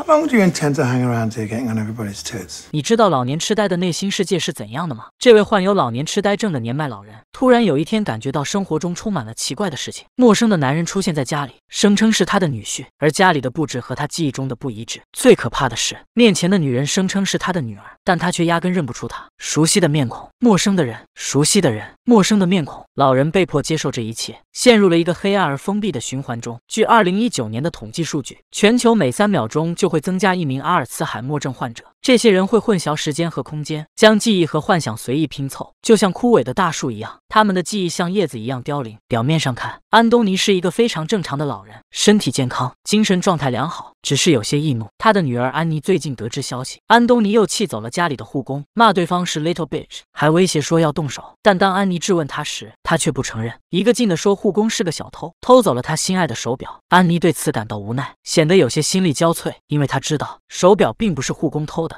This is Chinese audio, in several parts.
How long do you to around on everybody's intend hang getting here, tits? 你知道老年痴呆的内心世界是怎样的吗？这位患有老年痴呆症的年迈老人，突然有一天感觉到生活中充满了奇怪的事情。陌生的男人出现在家里，声称是他的女婿，而家里的布置和他记忆中的不一致。最可怕的是，面前的女人声称是他的女儿，但他却压根认不出她熟悉的面孔。陌生的人，熟悉的人，陌生的面孔。老人被迫接受这一切，陷入了一个黑暗而封闭的循环中。据二零一九年的统计数据，全球每三秒钟就会增加一名阿尔茨海默症患者。这些人会混淆时间和空间，将记忆和幻想随意拼凑，就像枯萎的大树一样，他们的记忆像叶子一样凋零。表面上看，安东尼是一个非常正常的老人，身体健康，精神状态良好，只是有些易怒。他的女儿安妮最近得知消息，安东尼又气走了家里的护工，骂对方是 little bitch，还威胁说要动手。但当安妮质问他时，他却不承认，一个劲的说护工是个小偷，偷走了他心爱的手表。安妮对此感到无奈，显得有些心力交瘁，因为他知道手表并不是护工偷的。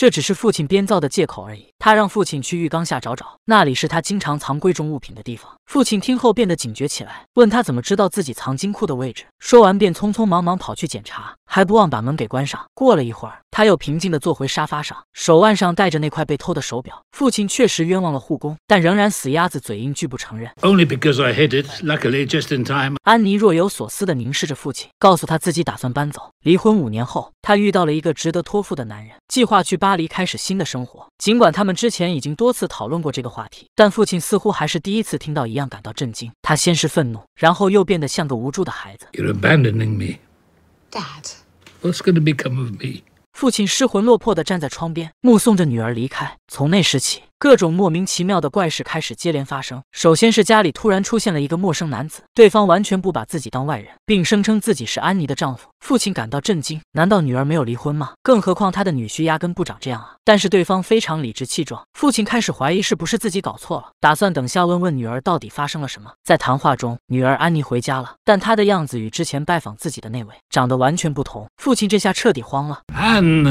这只是父亲编造的借口而已。他让父亲去浴缸下找找，那里是他经常藏贵重物品的地方。父亲听后变得警觉起来，问他怎么知道自己藏金库的位置。说完便匆匆忙忙跑去检查，还不忘把门给关上。过了一会儿，他又平静地坐回沙发上，手腕上戴着那块被偷的手表。父亲确实冤枉了护工，但仍然死鸭子嘴硬，拒不承认。安妮若有所思地凝视着父亲，告诉他自己打算搬走。离婚五年后，他遇到了一个值得托付的男人，计划去巴。阿离开始新的生活尽管他们之前已经多次讨论过这个话题但父亲似乎还是第一次听到一样感到震惊他先是愤怒然后又变得像个无助的孩子 you're abandoning me dad what's gonna become of me 父亲失魂落魄的站在窗边目送着女儿离开从那时起各种莫名其妙的怪事开始接连发生。首先是家里突然出现了一个陌生男子，对方完全不把自己当外人，并声称自己是安妮的丈夫。父亲感到震惊，难道女儿没有离婚吗？更何况他的女婿压根不长这样啊！但是对方非常理直气壮。父亲开始怀疑是不是自己搞错了，打算等下问问女儿到底发生了什么。在谈话中，女儿安妮回家了，但她的样子与之前拜访自己的那位长得完全不同。父亲这下彻底慌了。安妮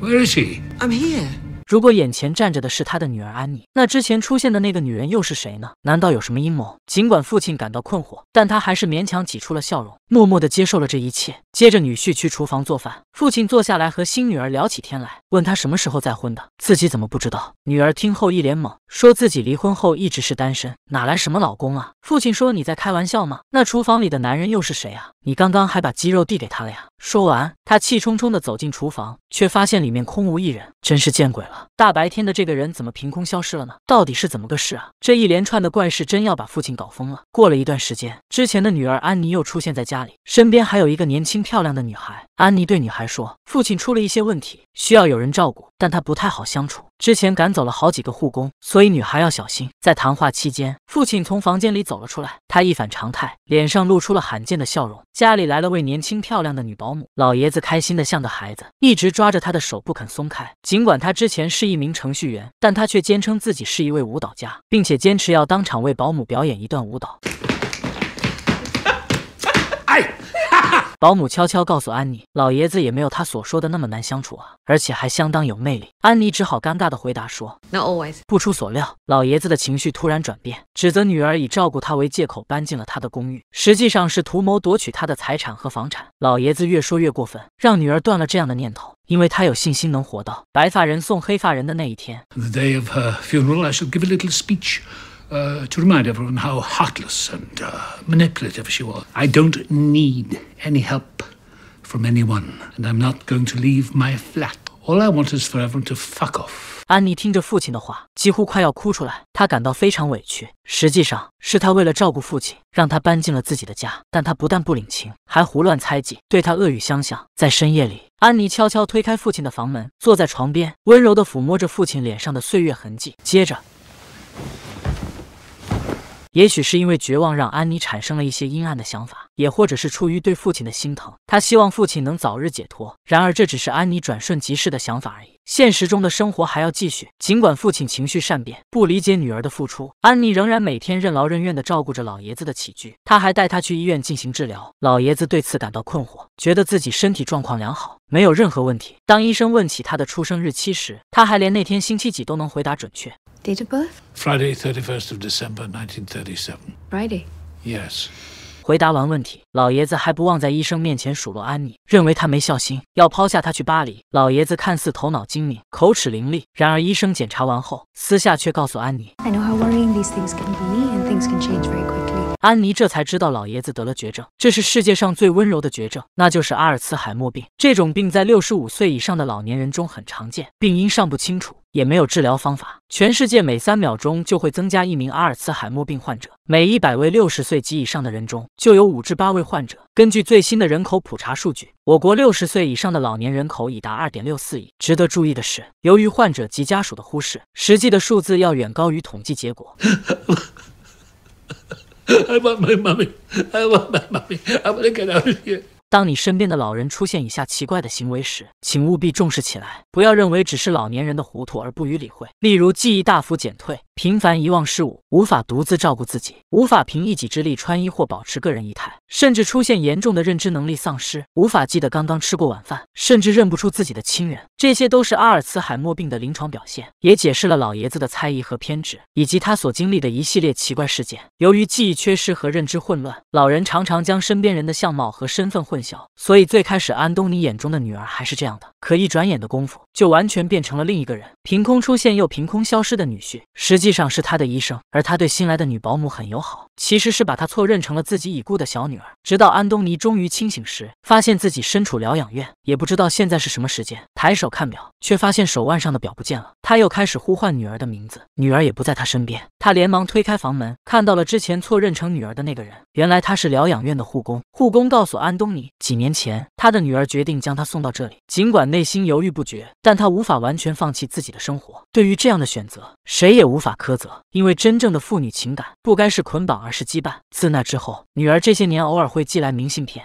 ，Where is she？I'm here. 如果眼前站着的是他的女儿安妮，那之前出现的那个女人又是谁呢？难道有什么阴谋？尽管父亲感到困惑，但他还是勉强挤出了笑容，默默的接受了这一切。接着，女婿去厨房做饭。父亲坐下来和新女儿聊起天来，问她什么时候再婚的，自己怎么不知道？女儿听后一脸懵，说自己离婚后一直是单身，哪来什么老公啊？父亲说你在开玩笑吗？那厨房里的男人又是谁啊？你刚刚还把鸡肉递给他了呀？说完，他气冲冲地走进厨房，却发现里面空无一人，真是见鬼了！大白天的这个人怎么凭空消失了呢？到底是怎么个事啊？这一连串的怪事真要把父亲搞疯了。过了一段时间，之前的女儿安妮又出现在家里，身边还有一个年轻漂亮的女孩。安妮对女孩。说父亲出了一些问题，需要有人照顾，但他不太好相处。之前赶走了好几个护工，所以女孩要小心。在谈话期间，父亲从房间里走了出来，他一反常态，脸上露出了罕见的笑容。家里来了位年轻漂亮的女保姆，老爷子开心的像个孩子，一直抓着她的手不肯松开。尽管他之前是一名程序员，但他却坚称自己是一位舞蹈家，并且坚持要当场为保姆表演一段舞蹈。哎。保姆悄悄告诉安妮，老爷子也没有他所说的那么难相处啊，而且还相当有魅力。安妮只好尴尬地回答说：“ always。”不出所料，老爷子的情绪突然转变，指责女儿以照顾他为借口搬进了他的公寓，实际上是图谋夺取他的财产和房产。”老爷子越说越过分，让女儿断了这样的念头，因为他有信心能活到白发人送黑发人的那一天。To remind everyone how heartless and manipulative she was. I don't need any help from anyone, and I'm not going to leave my flat. All I want is for everyone to fuck off. 安妮听着父亲的话，几乎快要哭出来。她感到非常委屈。实际上，是她为了照顾父亲，让他搬进了自己的家。但她不但不领情，还胡乱猜忌，对她恶语相向。在深夜里，安妮悄悄推开父亲的房门，坐在床边，温柔的抚摸着父亲脸上的岁月痕迹。接着。也许是因为绝望，让安妮产生了一些阴暗的想法。也或者是出于对父亲的心疼，他希望父亲能早日解脱。然而，这只是安妮转瞬即逝的想法而已。现实中的生活还要继续。尽管父亲情绪善变，不理解女儿的付出，安妮仍然每天任劳任怨的照顾着老爷子的起居。他还带他去医院进行治疗。老爷子对此感到困惑，觉得自己身体状况良好，没有任何问题。当医生问起他的出生日期时，他还连那天星期几都能回答准确。Date of birth? Friday, thirty first of December, nineteen thirty seven. Friday. Yes. 回答完问题，老爷子还不忘在医生面前数落安妮，认为他没孝心，要抛下他去巴黎。老爷子看似头脑精明，口齿伶俐，然而医生检查完后，私下却告诉安妮。安妮这才知道老爷子得了绝症，这是世界上最温柔的绝症，那就是阿尔茨海默病。这种病在六十五岁以上的老年人中很常见，病因尚不清楚。也没有治疗方法。全世界每三秒钟就会增加一名阿尔茨海默病患者，每一百位六十岁及以上的人中就有五至八位患者。根据最新的人口普查数据，我国六十岁以上的老年人口已达二点六四亿。值得注意的是，由于患者及家属的忽视，实际的数字要远高于统计结果。当你身边的老人出现以下奇怪的行为时，请务必重视起来，不要认为只是老年人的糊涂而不予理会。例如，记忆大幅减退，频繁遗忘事物，无法独自照顾自己，无法凭一己之力穿衣或保持个人仪态，甚至出现严重的认知能力丧失，无法记得刚刚吃过晚饭，甚至认不出自己的亲人。这些都是阿尔茨海默病的临床表现，也解释了老爷子的猜疑和偏执，以及他所经历的一系列奇怪事件。由于记忆缺失和认知混乱，老人常常将身边人的相貌和身份混。所以最开始安东尼眼中的女儿还是这样的，可一转眼的功夫就完全变成了另一个人，凭空出现又凭空消失的女婿，实际上是他的医生，而他对新来的女保姆很友好，其实是把她错认成了自己已故的小女儿。直到安东尼终于清醒时，发现自己身处疗养院，也不知道现在是什么时间，抬手看表，却发现手腕上的表不见了。他又开始呼唤女儿的名字，女儿也不在他身边。他连忙推开房门，看到了之前错认成女儿的那个人。原来他是疗养院的护工。护工告诉安东尼，几年前他的女儿决定将他送到这里。尽管内心犹豫不决，但他无法完全放弃自己的生活。对于这样的选择，谁也无法苛责，因为真正的父女情感不该是捆绑，而是羁绊。自那之后，女儿这些年偶尔会寄来明信片。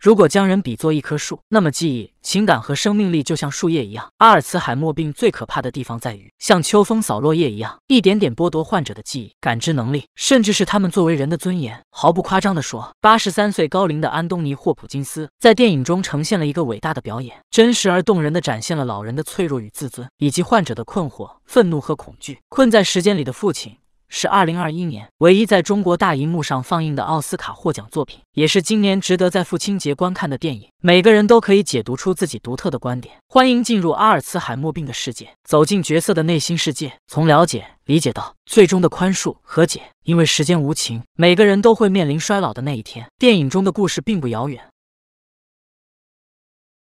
如果将人比作一棵树，那么记忆、情感和生命力就像树叶一样。阿尔茨海默病最可怕的地方在于，像秋风扫落叶一样，一点点剥夺患者的记忆、感知能力，甚至是他们作为人的尊严。毫不夸张地说，八十三岁高龄的安东尼·霍普金斯在电影中呈现了一个伟大的表演，真实而动人的展现了老人的脆弱与自尊，以及患者的困惑、愤怒和恐惧。困在时间里的父亲。是二零二一年唯一在中国大荧幕上放映的奥斯卡获奖作品，也是今年值得在父亲节观看的电影。每个人都可以解读出自己独特的观点。欢迎进入阿尔茨海默病的世界，走进角色的内心世界，从了解、理解到最终的宽恕和解。因为时间无情，每个人都会面临衰老的那一天。电影中的故事并不遥远。